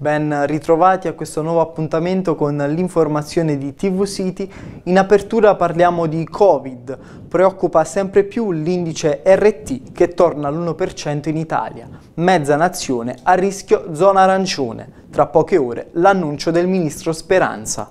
Ben ritrovati a questo nuovo appuntamento con l'informazione di TV City. In apertura parliamo di Covid. Preoccupa sempre più l'indice RT che torna all'1% in Italia. Mezza nazione a rischio zona arancione. Tra poche ore l'annuncio del ministro Speranza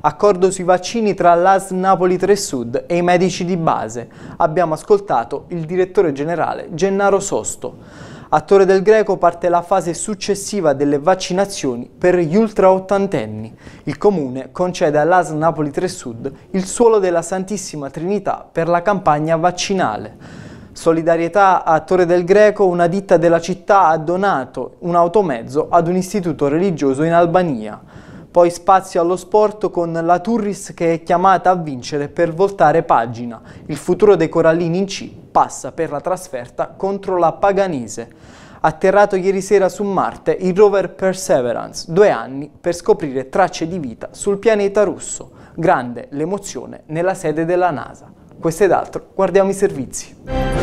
accordo sui vaccini tra l'AS Napoli 3 Sud e i medici di base. Abbiamo ascoltato il direttore generale Gennaro Sosto. A Torre del Greco parte la fase successiva delle vaccinazioni per gli ultra ottantenni. Il comune concede all'AS Napoli 3 Sud il suolo della Santissima Trinità per la campagna vaccinale. Solidarietà a Torre del Greco, una ditta della città ha donato un automezzo ad un istituto religioso in Albania. Poi spazio allo sport con la Turris che è chiamata a vincere per voltare pagina. Il futuro dei Corallini in C passa per la trasferta contro la Paganese. Atterrato ieri sera su Marte il rover Perseverance, due anni per scoprire tracce di vita sul pianeta russo. Grande l'emozione nella sede della NASA. Questo ed altro, guardiamo i servizi.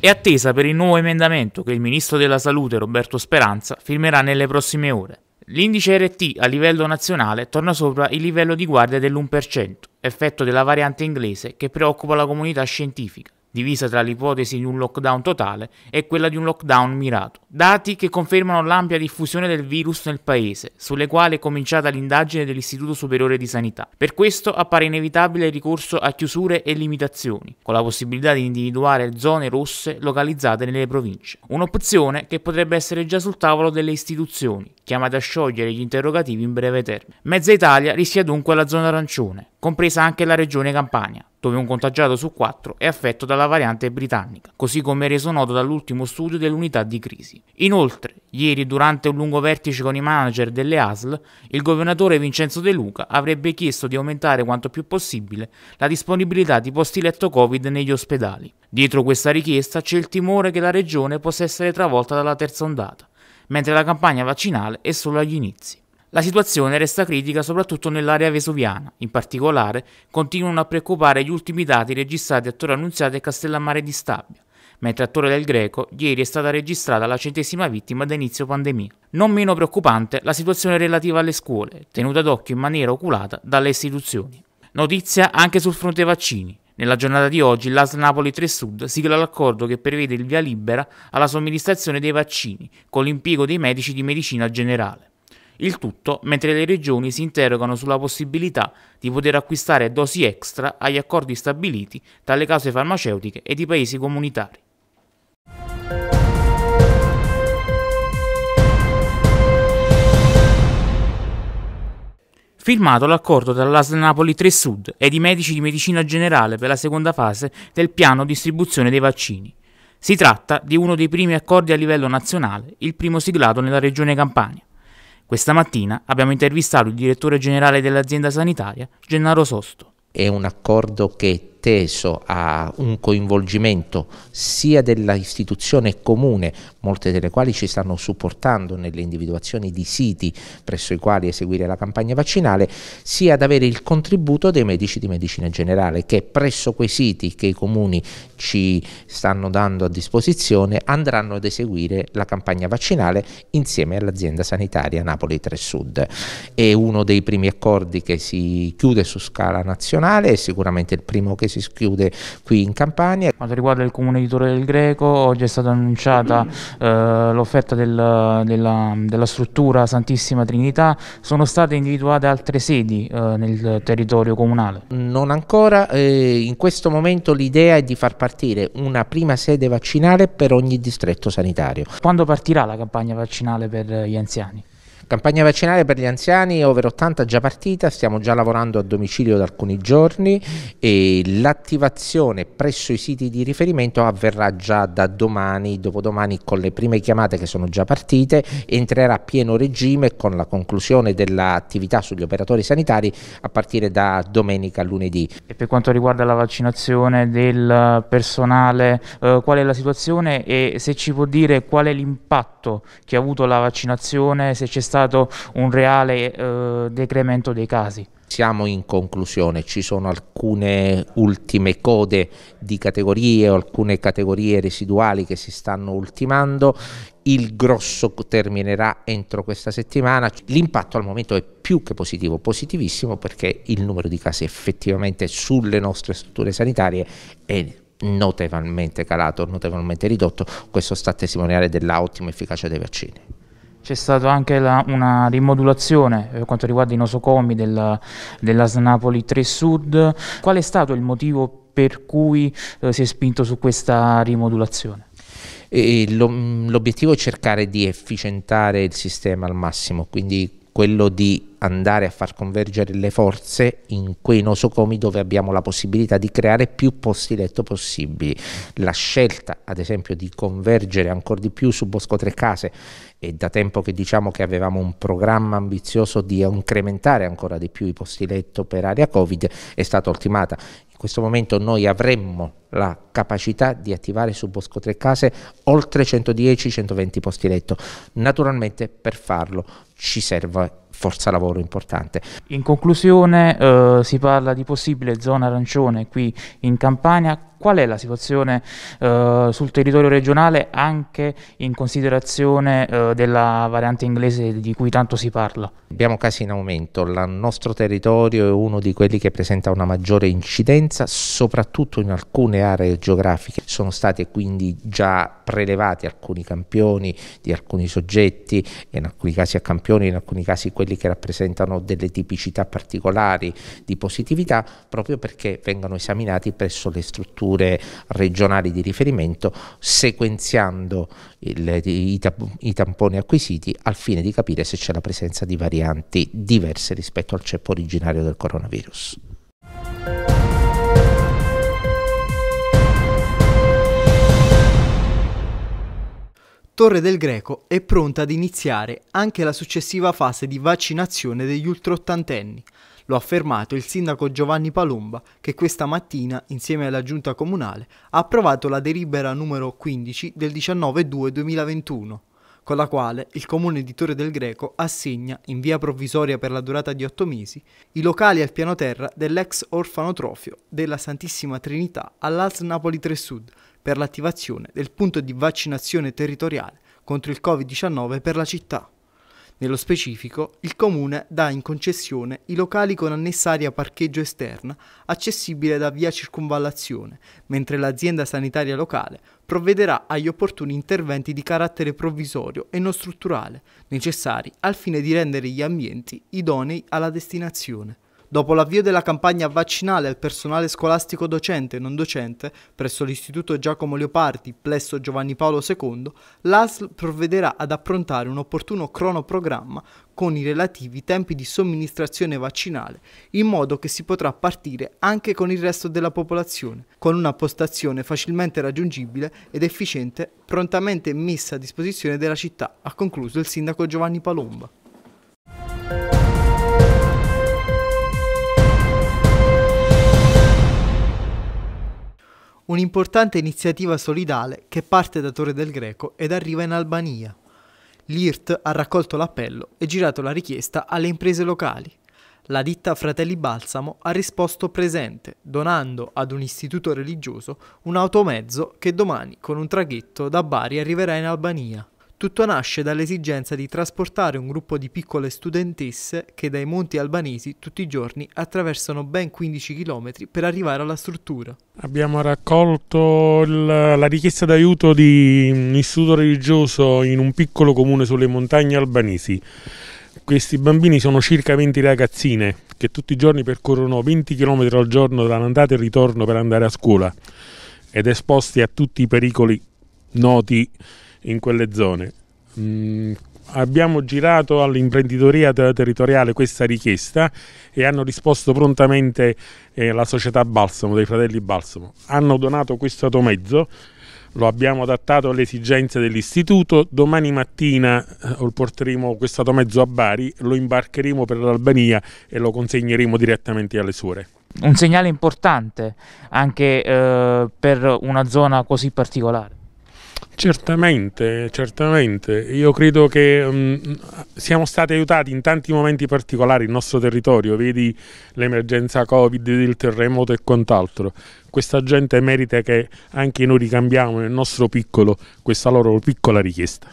è attesa per il nuovo emendamento che il ministro della Salute Roberto Speranza firmerà nelle prossime ore. L'indice RT a livello nazionale torna sopra il livello di guardia dell'1%, effetto della variante inglese che preoccupa la comunità scientifica divisa tra l'ipotesi di un lockdown totale e quella di un lockdown mirato. Dati che confermano l'ampia diffusione del virus nel paese, sulle quali è cominciata l'indagine dell'Istituto Superiore di Sanità. Per questo appare inevitabile il ricorso a chiusure e limitazioni, con la possibilità di individuare zone rosse localizzate nelle province. Un'opzione che potrebbe essere già sul tavolo delle istituzioni, chiamate a sciogliere gli interrogativi in breve termine. Mezza Italia rischia dunque la zona arancione, compresa anche la regione Campania dove un contagiato su quattro è affetto dalla variante britannica, così come reso noto dall'ultimo studio dell'unità di crisi. Inoltre, ieri durante un lungo vertice con i manager delle ASL, il governatore Vincenzo De Luca avrebbe chiesto di aumentare quanto più possibile la disponibilità di posti letto Covid negli ospedali. Dietro questa richiesta c'è il timore che la regione possa essere travolta dalla terza ondata, mentre la campagna vaccinale è solo agli inizi. La situazione resta critica soprattutto nell'area vesuviana, in particolare continuano a preoccupare gli ultimi dati registrati a Torre Annunziata e Castellammare di Stabia, mentre a Torre del Greco ieri è stata registrata la centesima vittima da inizio pandemia. Non meno preoccupante la situazione relativa alle scuole, tenuta d'occhio in maniera oculata dalle istituzioni. Notizia anche sul fronte vaccini. Nella giornata di oggi l'AS Napoli 3 Sud sigla l'accordo che prevede il via libera alla somministrazione dei vaccini con l'impiego dei medici di medicina generale. Il tutto mentre le regioni si interrogano sulla possibilità di poter acquistare dosi extra agli accordi stabiliti tra le case farmaceutiche ed i paesi comunitari. firmato l'accordo tra l'AS Napoli 3 Sud ed i medici di medicina generale per la seconda fase del piano distribuzione dei vaccini. Si tratta di uno dei primi accordi a livello nazionale, il primo siglato nella regione Campania. Questa mattina abbiamo intervistato il direttore generale dell'azienda sanitaria, Gennaro Sosto. È un accordo che teso a un coinvolgimento sia dell'istituzione comune, molte delle quali ci stanno supportando nelle individuazioni di siti presso i quali eseguire la campagna vaccinale, sia ad avere il contributo dei medici di medicina generale che presso quei siti che i comuni ci stanno dando a disposizione andranno ad eseguire la campagna vaccinale insieme all'azienda sanitaria Napoli 3 Sud. È uno dei primi accordi che si chiude su scala nazionale, è sicuramente il primo che si schiude qui in Campania. Quanto riguarda il comune di Torre del Greco, oggi è stata annunciata eh, l'offerta del, della, della, struttura Santissima Trinità, sono state individuate altre sedi eh, nel territorio comunale? Non ancora, eh, in questo momento l'idea è di far partire una prima sede vaccinale per ogni distretto sanitario. Quando partirà la campagna vaccinale per gli anziani? Campagna vaccinale per gli anziani over 80 già partita, stiamo già lavorando a domicilio da alcuni giorni e l'attivazione presso i siti di riferimento avverrà già da domani, dopodomani con le prime chiamate che sono già partite, entrerà a pieno regime con la conclusione dell'attività sugli operatori sanitari a partire da domenica lunedì. E per quanto riguarda la vaccinazione del personale, eh, qual è la situazione e se ci può dire qual è l'impatto che ha avuto la vaccinazione, se c'è stato stato un reale eh, decremento dei casi. Siamo in conclusione, ci sono alcune ultime code di categorie o alcune categorie residuali che si stanno ultimando, il grosso terminerà entro questa settimana, l'impatto al momento è più che positivo, positivissimo perché il numero di casi effettivamente sulle nostre strutture sanitarie è notevolmente calato, notevolmente ridotto, questo sta a testimoniare dell'ottima efficacia dei vaccini. C'è stata anche la, una rimodulazione eh, per quanto riguarda i nosocomi della, della Napoli 3 Sud. Qual è stato il motivo per cui eh, si è spinto su questa rimodulazione? Mm, l'obiettivo è cercare di efficientare il sistema al massimo, quindi quello di andare a far convergere le forze in quei nosocomi dove abbiamo la possibilità di creare più posti letto possibili. La scelta, ad esempio, di convergere ancora di più su Bosco Tre Case è da tempo che diciamo che avevamo un programma ambizioso di incrementare ancora di più i posti letto per area Covid, è stata ultimata. In questo momento noi avremmo la capacità di attivare su Bosco Tre Case oltre 110-120 posti letto. Naturalmente per farlo ci serve forza lavoro importante. In conclusione eh, si parla di possibile zona arancione qui in Campania, Qual è la situazione eh, sul territorio regionale anche in considerazione eh, della variante inglese di cui tanto si parla? Abbiamo casi in aumento, il nostro territorio è uno di quelli che presenta una maggiore incidenza, soprattutto in alcune aree geografiche. Sono stati quindi già prelevati alcuni campioni di alcuni soggetti, in alcuni casi a campioni, in alcuni casi quelli che rappresentano delle tipicità particolari di positività, proprio perché vengano esaminati presso le strutture strutture regionali di riferimento, sequenziando il, i, i, tamponi acquisiti al fine di capire se c'è la presenza di varianti diverse rispetto al ceppo originario del coronavirus. Torre del Greco è pronta ad iniziare anche la successiva fase di vaccinazione degli ultraottantenni. Lo ha affermato il sindaco Giovanni Palomba che questa mattina, insieme alla giunta comunale, ha approvato la delibera numero 15 del 19 2021 con la quale il comune di Torre del Greco assegna, in via provvisoria per la durata di otto mesi, i locali al piano terra dell'ex orfanotrofio della Santissima Trinità all'AS Napoli 3 Sud per l'attivazione del punto di vaccinazione territoriale contro il Covid-19 per la città. Nello specifico, il comune dà in concessione i locali con annessa area parcheggio esterna, accessibile da via circonvallazione, mentre l'azienda sanitaria locale provvederà agli opportuni interventi di carattere provvisorio e non strutturale, necessari al fine di rendere gli ambienti idonei alla destinazione. Dopo l'avvio della campagna vaccinale al personale scolastico docente e non docente presso l'Istituto Giacomo Leopardi, plesso Giovanni Paolo II, l'ASL provvederà ad approntare un opportuno cronoprogramma con i relativi tempi di somministrazione vaccinale, in modo che si potrà partire anche con il resto della popolazione, con una postazione facilmente raggiungibile ed efficiente prontamente messa a disposizione della città, ha concluso il sindaco Giovanni Palomba. un'importante iniziativa solidale che parte da Torre del Greco ed arriva in Albania. L'IRT ha raccolto l'appello e girato la richiesta alle imprese locali. La ditta Fratelli Balsamo ha risposto presente, donando ad un istituto religioso un automezzo che domani con un traghetto da Bari arriverà in Albania. Tutto nasce dall'esigenza di trasportare un gruppo di piccole studentesse che dai monti albanesi tutti i giorni attraversano ben 15 km per arrivare alla struttura. Abbiamo raccolto la richiesta d'aiuto di un istituto religioso in un piccolo comune sulle montagne albanesi. Questi bambini sono circa 20 ragazzine che tutti i giorni percorrono 20 km al giorno dall'andata e ritorno per andare a scuola ed esposti a tutti i pericoli noti in quelle zone. Mm, abbiamo girato all'imprenditoria territoriale questa richiesta e hanno risposto prontamente eh, la società Balsamo, dei fratelli Balsamo. Hanno donato questo automezzo, lo abbiamo adattato alle esigenze dell'istituto, domani mattina eh, porteremo questo automezzo a Bari, lo imbarcheremo per l'Albania e lo consegneremo direttamente alle suore. Un segnale importante anche eh, per una zona così particolare. Certamente, certamente. Io credo che um, siamo stati aiutati in tanti momenti particolari il nostro territorio, vedi l'emergenza Covid, il terremoto e quant'altro. Questa gente merita che anche noi ricambiamo nel nostro piccolo questa loro piccola richiesta.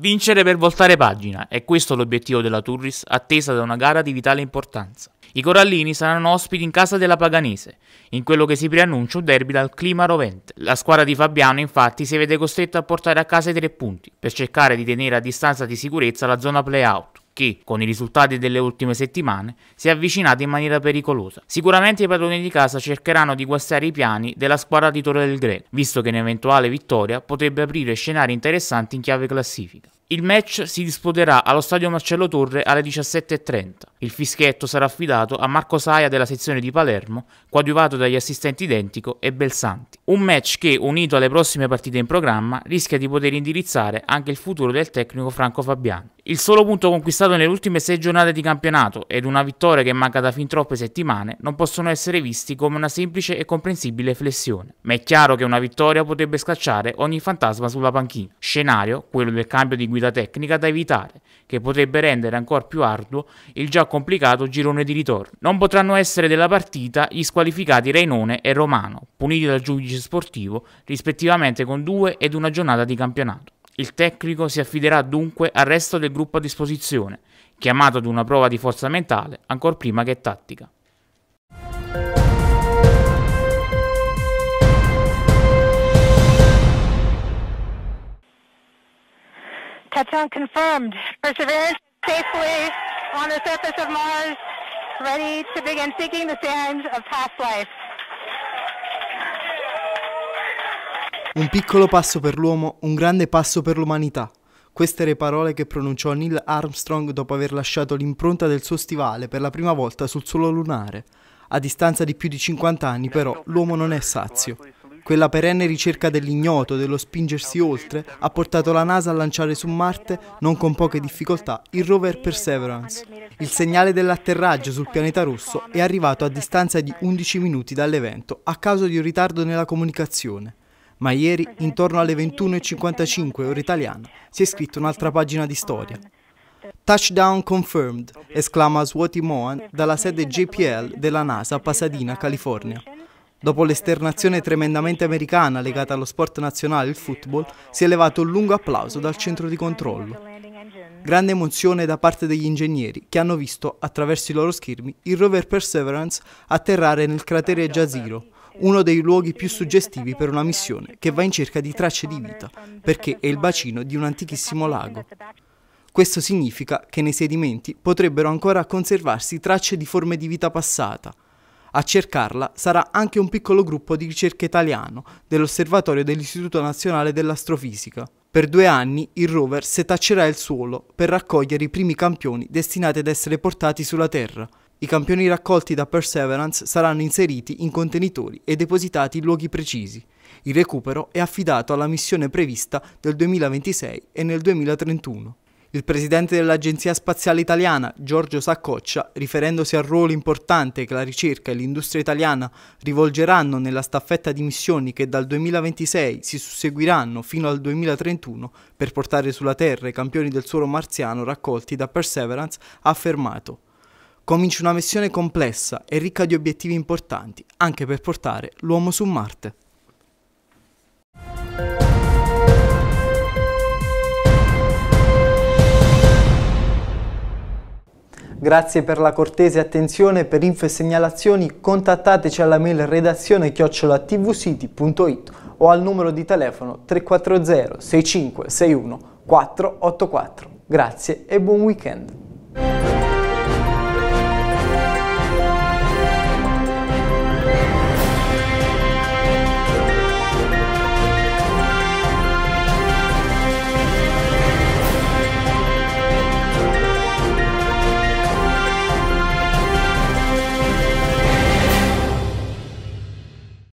Vincere per voltare pagina è questo l'obiettivo della Turris attesa da una gara di vitale importanza. I corallini saranno ospiti in casa della Paganese, in quello che si preannuncia un derby dal clima rovente. La squadra di Fabiano infatti si vede costretta a portare a casa i tre punti, per cercare di tenere a distanza di sicurezza la zona play-out che, con i risultati delle ultime settimane, si è avvicinata in maniera pericolosa. Sicuramente i padroni di casa cercheranno di guastare i piani della squadra di Torre del Greco, visto che un'eventuale vittoria potrebbe aprire scenari interessanti in chiave classifica. Il match si disputerà allo stadio Marcello Torre alle 17.30. Il fischietto sarà affidato a Marco Saia della sezione di Palermo, coadiuvato dagli assistenti Identico e Belsanti. Un match che, unito alle prossime partite in programma, rischia di poter indirizzare anche il futuro del tecnico Franco Fabiano il solo punto conquistato nelle ultime sei giornate di campionato ed una vittoria che manca da fin troppe settimane non possono essere visti come una semplice e comprensibile flessione. Ma è chiaro che una vittoria potrebbe scacciare ogni fantasma sulla panchina. Scenario, quello del cambio di guida tecnica da evitare, che potrebbe rendere ancora più arduo il già complicato girone di ritorno. Non potranno essere della partita gli squalificati Reinone e Romano, puniti dal giudice sportivo rispettivamente con due ed una giornata di campionato. Il tecnico si affiderà dunque al resto del gruppo a disposizione, chiamato ad una prova di forza mentale ancor prima che tattica. Touchdown confirmed. Perseverance safely on the surface of Mars, ready to begin seeking the sands of past life. Un piccolo passo per l'uomo, un grande passo per l'umanità. Queste le parole che pronunciò Neil Armstrong dopo aver lasciato l'impronta del suo stivale per la prima volta sul suolo lunare. A distanza di più di 50 anni però l'uomo non è sazio. Quella perenne ricerca dell'ignoto, dello spingersi oltre, ha portato la NASA a lanciare su Marte, non con poche difficoltà, il rover Perseverance. Il segnale dell'atterraggio sul pianeta rosso è arrivato a distanza di 11 minuti dall'evento a causa di un ritardo nella comunicazione ma ieri, intorno alle 21.55 ora italiana, si è scritta un'altra pagina di storia. Touchdown confirmed, esclama Swati Mohan dalla sede JPL della NASA a Pasadena, California. Dopo l'esternazione tremendamente americana legata allo sport nazionale, il football, si è levato un lungo applauso dal centro di controllo. Grande emozione da parte degli ingegneri che hanno visto, attraverso i loro schermi, il rover Perseverance atterrare nel cratere Jazero, uno dei luoghi più suggestivi per una missione che va in cerca di tracce di vita, perché è il bacino di un antichissimo lago. Questo significa che nei sedimenti potrebbero ancora conservarsi tracce di forme di vita passata. A cercarla sarà anche un piccolo gruppo di ricerca italiano dell'Osservatorio dell'Istituto Nazionale dell'Astrofisica. Per due anni il rover setaccerà il suolo per raccogliere i primi campioni destinati ad essere portati sulla Terra, i campioni raccolti da Perseverance saranno inseriti in contenitori e depositati in luoghi precisi. Il recupero è affidato alla missione prevista nel 2026 e nel 2031. Il presidente dell'Agenzia Spaziale Italiana, Giorgio Saccoccia, riferendosi al ruolo importante che la ricerca e l'industria italiana rivolgeranno nella staffetta di missioni che dal 2026 si susseguiranno fino al 2031 per portare sulla Terra i campioni del suolo marziano raccolti da Perseverance, ha affermato comincia una missione complessa e ricca di obiettivi importanti, anche per portare l'uomo su Marte. Grazie per la cortese attenzione per info e segnalazioni contattateci alla mail redazione chiocciolatvsiti.it o al numero di telefono 340 6561 484. Grazie e buon weekend!